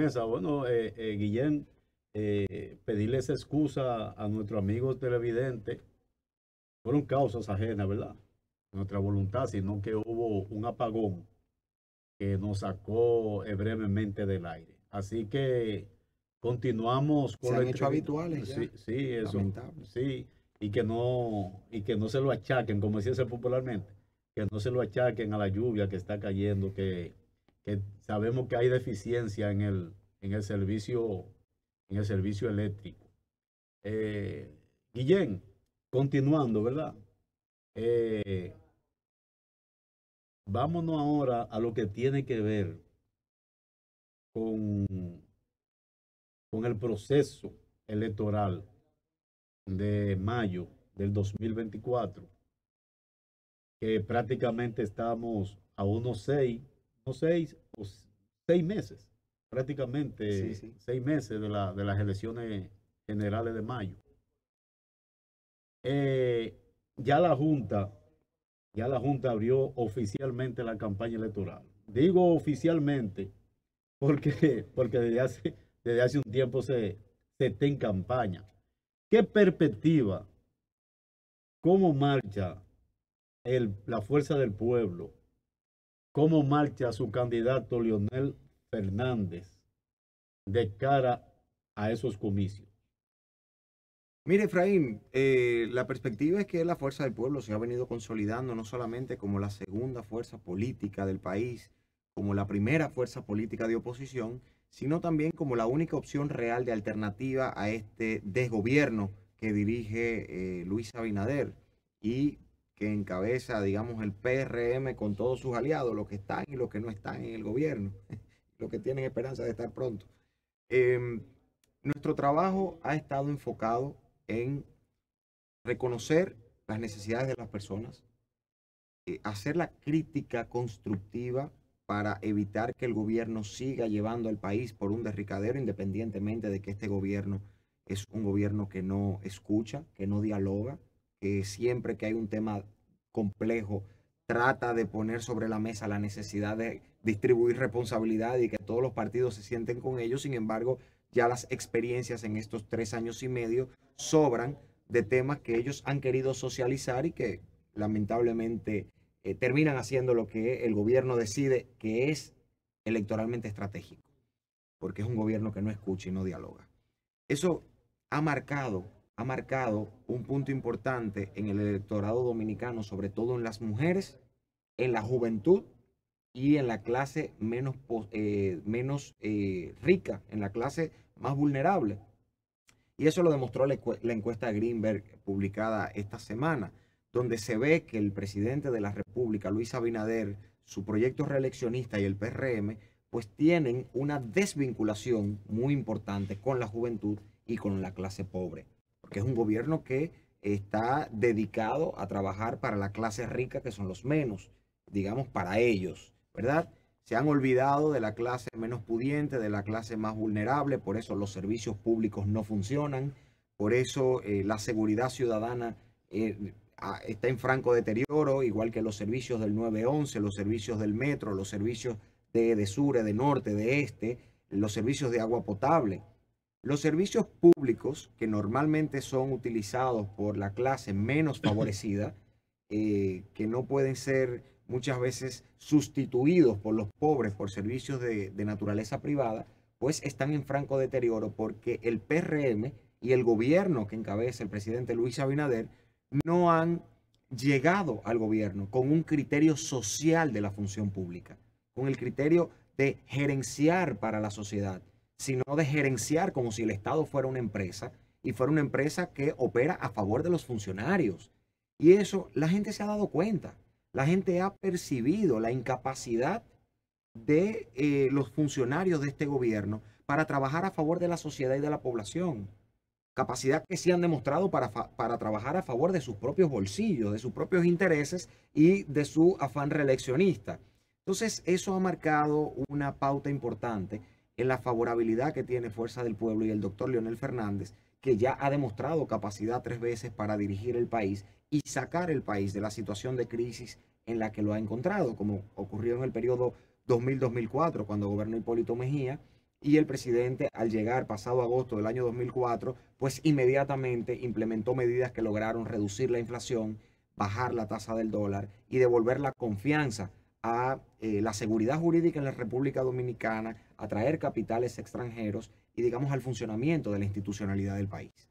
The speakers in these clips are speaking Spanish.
mesa. Bueno, eh, eh, Guillén, eh, pedirles excusa a nuestros amigos televidentes. Fueron causas ajenas, ¿verdad? Nuestra voluntad, sino que hubo un apagón que nos sacó brevemente del aire. Así que continuamos con... Se han hecho habituales. Sí, sí, eso. Sí, y que, no, y que no se lo achaquen, como decía popularmente, que no se lo achaquen a la lluvia que está cayendo, que que sabemos que hay deficiencia en el, en el, servicio, en el servicio eléctrico. Eh, Guillén, continuando, ¿verdad? Eh, vámonos ahora a lo que tiene que ver con, con el proceso electoral de mayo del 2024, que prácticamente estamos a unos seis seis, o seis meses, prácticamente seis meses de, la, de, las elecciones generales de mayo. Eh, ya la Junta, ya la Junta abrió oficialmente la campaña electoral. Digo oficialmente porque, porque desde, hace, desde hace un tiempo se, se está en campaña. ¿Qué perspectiva? ¿Cómo marcha el, la fuerza del pueblo cómo marcha su candidato Leonel Fernández de cara a esos comicios. Mire, Efraín, eh, la perspectiva es que la Fuerza del Pueblo se ha venido consolidando no solamente como la segunda fuerza política del país, como la primera fuerza política de oposición, sino también como la única opción real de alternativa a este desgobierno que dirige eh, Luis Abinader y que encabeza, digamos, el PRM con todos sus aliados, los que están y los que no están en el gobierno, los que tienen esperanza de estar pronto. Em, nuestro trabajo ha estado enfocado en reconocer las necesidades de las personas, eh, hacer la crítica constructiva para evitar que el gobierno siga llevando al país por un derricadero, independientemente de que este gobierno es un gobierno que no escucha, que no dialoga, que siempre que hay un tema complejo, trata de poner sobre la mesa la necesidad de distribuir responsabilidad y que todos los partidos se sienten con ellos. Sin embargo, ya las experiencias en estos tres años y medio sobran de temas que ellos han querido socializar y que lamentablemente eh, terminan haciendo lo que el gobierno decide que es electoralmente estratégico, porque es un gobierno que no escucha y no dialoga. Eso ha marcado ha marcado un punto importante en el electorado dominicano, sobre todo en las mujeres, en la juventud y en la clase menos, eh, menos eh, rica, en la clase más vulnerable. Y eso lo demostró la, la encuesta Greenberg publicada esta semana, donde se ve que el presidente de la República, Luis Abinader, su proyecto reeleccionista y el PRM, pues tienen una desvinculación muy importante con la juventud y con la clase pobre porque es un gobierno que está dedicado a trabajar para la clase rica, que son los menos, digamos, para ellos, ¿verdad? Se han olvidado de la clase menos pudiente, de la clase más vulnerable, por eso los servicios públicos no funcionan, por eso eh, la seguridad ciudadana eh, está en franco deterioro, igual que los servicios del 911, los servicios del metro, los servicios de, de sur, de norte, de este, los servicios de agua potable. Los servicios públicos, que normalmente son utilizados por la clase menos favorecida, eh, que no pueden ser muchas veces sustituidos por los pobres por servicios de, de naturaleza privada, pues están en franco deterioro porque el PRM y el gobierno que encabeza el presidente Luis Abinader no han llegado al gobierno con un criterio social de la función pública, con el criterio de gerenciar para la sociedad, sino de gerenciar como si el Estado fuera una empresa y fuera una empresa que opera a favor de los funcionarios. Y eso la gente se ha dado cuenta, la gente ha percibido la incapacidad de eh, los funcionarios de este gobierno para trabajar a favor de la sociedad y de la población. Capacidad que se han demostrado para, para trabajar a favor de sus propios bolsillos, de sus propios intereses y de su afán reeleccionista. Entonces, eso ha marcado una pauta importante en la favorabilidad que tiene Fuerza del Pueblo y el doctor Leonel Fernández, que ya ha demostrado capacidad tres veces para dirigir el país y sacar el país de la situación de crisis en la que lo ha encontrado, como ocurrió en el periodo 2000-2004, cuando gobernó Hipólito Mejía, y el presidente al llegar pasado agosto del año 2004, pues inmediatamente implementó medidas que lograron reducir la inflación, bajar la tasa del dólar y devolver la confianza a eh, la seguridad jurídica en la República Dominicana, atraer capitales extranjeros y, digamos, al funcionamiento de la institucionalidad del país.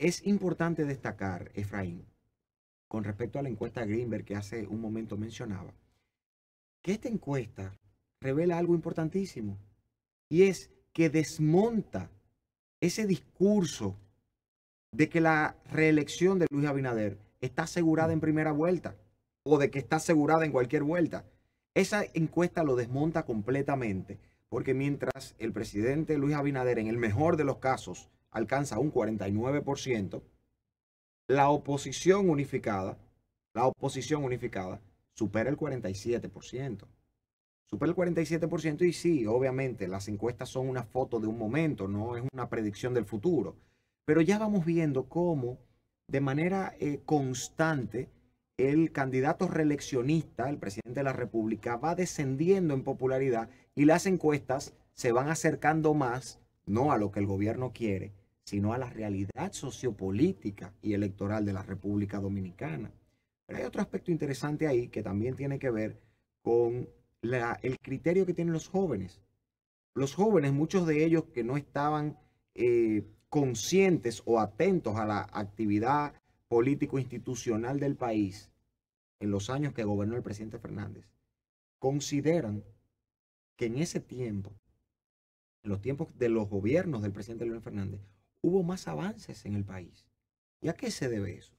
Es importante destacar, Efraín, con respecto a la encuesta Greenberg que hace un momento mencionaba, que esta encuesta revela algo importantísimo y es que desmonta ese discurso de que la reelección de Luis Abinader está asegurada en primera vuelta o de que está asegurada en cualquier vuelta. Esa encuesta lo desmonta completamente, porque mientras el presidente Luis Abinader, en el mejor de los casos, alcanza un 49%, la oposición unificada, la oposición unificada supera el 47%. Supera el 47% y sí, obviamente las encuestas son una foto de un momento, no es una predicción del futuro. Pero ya vamos viendo cómo de manera eh, constante el candidato reeleccionista, el presidente de la República, va descendiendo en popularidad y las encuestas se van acercando más, no a lo que el gobierno quiere, sino a la realidad sociopolítica y electoral de la República Dominicana. Pero hay otro aspecto interesante ahí que también tiene que ver con el criterio que tienen los jóvenes. Los jóvenes, muchos de ellos que no estaban eh, conscientes o atentos a la actividad político institucional del país en los años que gobernó el presidente Fernández consideran que en ese tiempo, en los tiempos de los gobiernos del presidente Leonel Fernández, hubo más avances en el país. ¿Y a qué se debe eso?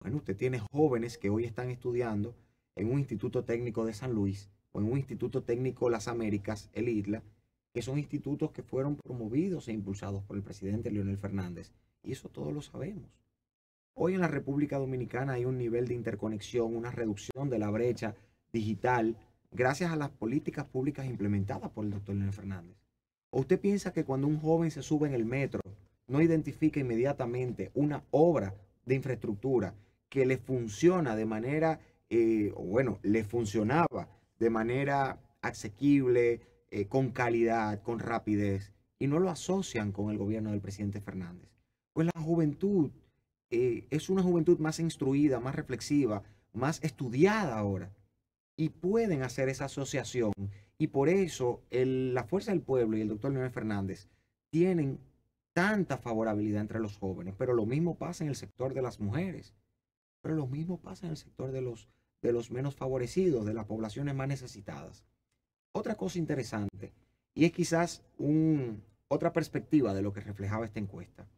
Bueno, usted tiene jóvenes que hoy están estudiando en un instituto técnico de San Luis o en un instituto técnico Las Américas, el ISLA, que son institutos que fueron promovidos e impulsados por el presidente Leonel Fernández. Y eso todos lo sabemos. Hoy en la República Dominicana hay un nivel de interconexión, una reducción de la brecha digital gracias a las políticas públicas implementadas por el doctor Leonel Fernández. usted piensa que cuando un joven se sube en el metro no identifica inmediatamente una obra de infraestructura que le funciona de manera, eh, o bueno, le funcionaba de manera asequible, eh, con calidad, con rapidez, y no lo asocian con el gobierno del presidente Fernández? Pues la juventud eh, es una juventud más instruida, más reflexiva, más estudiada ahora. Y pueden hacer esa asociación. Y por eso la Fuerza del Pueblo y el doctor Leonel Fernández tienen tanta favorabilidad entre los jóvenes. Pero lo mismo pasa en el sector de las mujeres. Pero lo mismo pasa en el sector de los, de los menos favorecidos, de las poblaciones más necesitadas. Otra cosa interesante, y es quizás otra perspectiva de lo que reflejaba esta encuesta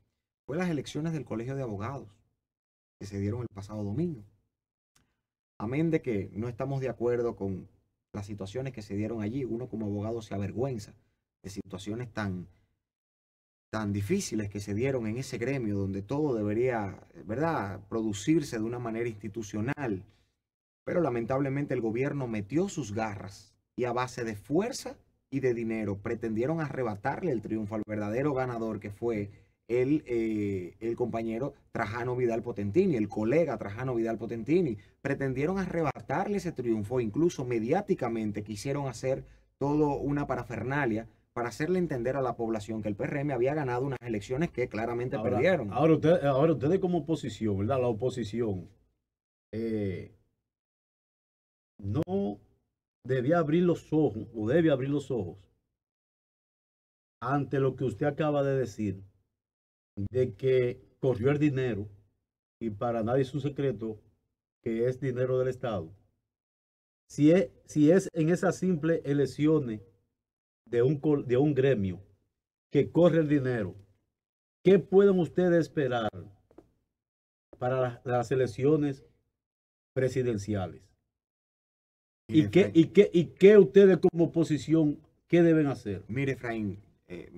fue las elecciones del Colegio de Abogados que se dieron el pasado domingo. Amén de que no estamos de acuerdo con las situaciones que se dieron allí, uno como abogado se avergüenza de situaciones tan, tan difíciles que se dieron en ese gremio donde todo debería, ¿verdad?, producirse de una manera institucional. Pero lamentablemente el gobierno metió sus garras y a base de fuerza y de dinero pretendieron arrebatarle el triunfo al verdadero ganador que fue el, eh, el compañero Trajano Vidal Potentini, el colega Trajano Vidal Potentini, pretendieron arrebatarle ese triunfo, incluso mediáticamente quisieron hacer todo una parafernalia para hacerle entender a la población que el PRM había ganado unas elecciones que claramente perdieron. Ahora, ahora ustedes como oposición, ¿verdad? La oposición eh, no debía abrir los ojos o debe abrir los ojos ante lo que usted acaba de decir de que corrió el dinero y para nadie es un secreto que es dinero del Estado. Si es, si es en esas simples elecciones de un, de un gremio que corre el dinero, ¿qué pueden ustedes esperar para las elecciones presidenciales? ¿Y qué, y, qué, ¿Y ustedes como oposición, qué deben hacer? Mire, Efraín, eh,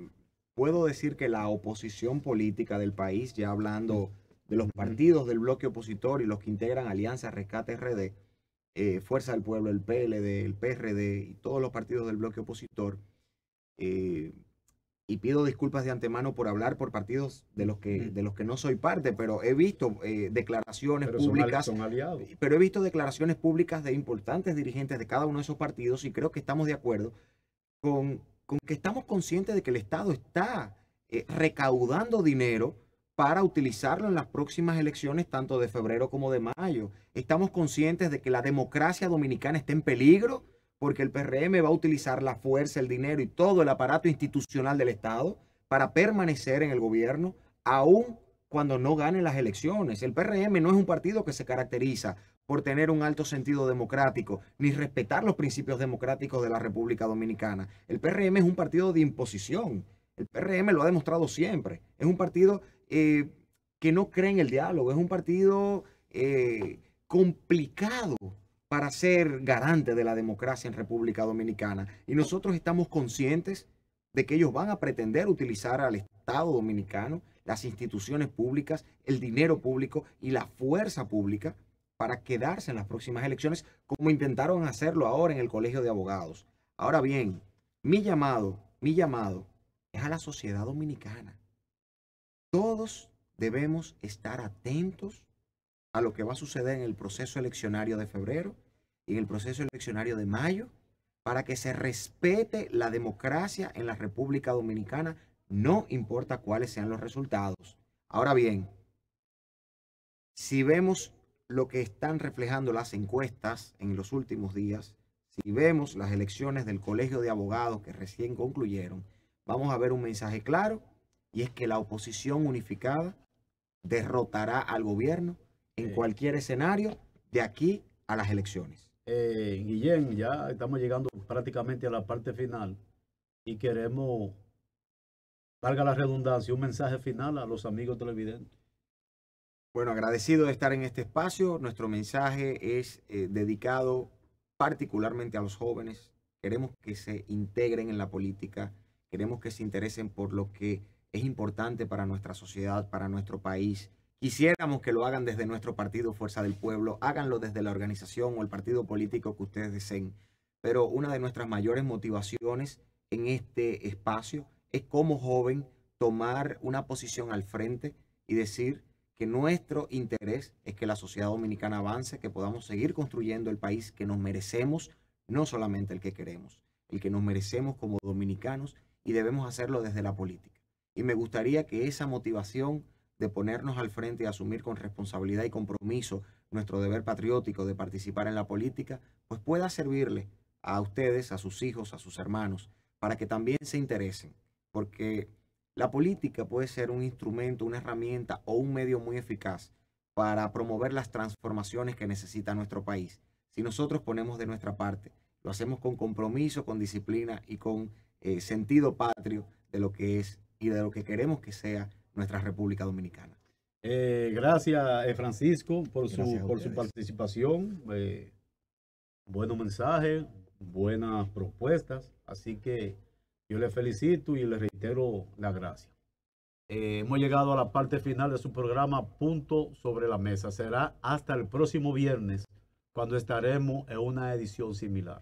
puedo decir que la oposición política del país, ya hablando de los partidos del bloque opositor y los que integran Alianza, Rescate RD, eh, Fuerza del Pueblo, el PLD, el PRD y todos los partidos del bloque opositor, eh, y pido disculpas de antemano por hablar por partidos de los que, de los que no soy parte, pero he visto eh, declaraciones Son aliados. Eh, pero he visto declaraciones públicas de importantes dirigentes de cada uno de esos partidos y creo que estamos de acuerdo con con que estamos conscientes de que el Estado está eh, recaudando dinero para utilizarlo en las próximas elecciones, tanto de febrero como de mayo. Estamos conscientes de que la democracia dominicana está en peligro porque el PRM va a utilizar la fuerza, el dinero y todo el aparato institucional del Estado para permanecer en el gobierno, aún cuando no gane las elecciones. El PRM no es un partido que se caracteriza por tener un alto sentido democrático, ni respetar los principios democráticos de la República Dominicana. El PRM es un partido de imposición. El PRM lo ha demostrado siempre. Es un partido eh, que no cree en el diálogo. Es un partido eh, complicado para ser garante de la democracia en República Dominicana. Y nosotros estamos conscientes de que ellos van a pretender utilizar al Estado dominicano, las instituciones públicas, el dinero público y la fuerza pública para quedarse en las próximas elecciones, como intentaron hacerlo ahora en el Colegio de Abogados. Ahora bien, mi llamado, mi llamado es a la sociedad dominicana. Todos debemos estar atentos a lo que va a suceder en el proceso eleccionario de febrero y en el proceso eleccionario de mayo para que se respete la democracia en la República Dominicana, no importa cuáles sean los resultados. Ahora bien, si vemos lo que están reflejando las encuestas en los últimos días, si vemos las elecciones del Colegio de Abogados que recién concluyeron, vamos a ver un mensaje claro y es que la oposición unificada derrotará al gobierno en cualquier escenario de aquí a las elecciones. Eh, Guillén, ya estamos llegando prácticamente a la parte final y queremos, valga la redundancia, un mensaje final a los amigos televidentes. Bueno, agradecido de estar en este espacio. Nuestro mensaje es eh, dedicado particularmente a los jóvenes. Queremos que se integren en la política, queremos que se interesen por lo que es importante para nuestra sociedad, para nuestro país. Quisiéramos que lo hagan desde nuestro partido Fuerza del Pueblo, háganlo desde la organización o el partido político que ustedes deseen. Pero una de nuestras mayores motivaciones en este espacio es como joven tomar una posición al frente y decir, nuestro interés es que la sociedad dominicana avance, que podamos seguir construyendo el país que nos merecemos, no solamente el que queremos, el que nos merecemos como dominicanos y debemos hacerlo desde la política. Y me gustaría que esa motivación de ponernos al frente y asumir con responsabilidad y compromiso nuestro deber patriótico de participar en la política, pues pueda servirle a ustedes, a sus hijos, a sus hermanos, para que también se interesen, porque la política puede ser un instrumento, una herramienta o un medio muy eficaz para promover las transformaciones que necesita nuestro país. Si nosotros ponemos de nuestra parte, lo hacemos con compromiso, con disciplina y con eh, sentido patrio de lo que es y de lo que queremos que sea nuestra República Dominicana. Eh, gracias, eh, Francisco, por, su, por su participación. buenos mensajes, buenas propuestas. Así que yo le felicito y le reitero la gracia. Eh, hemos llegado a la parte final de su programa Punto sobre la Mesa. Será hasta el próximo viernes cuando estaremos en una edición similar.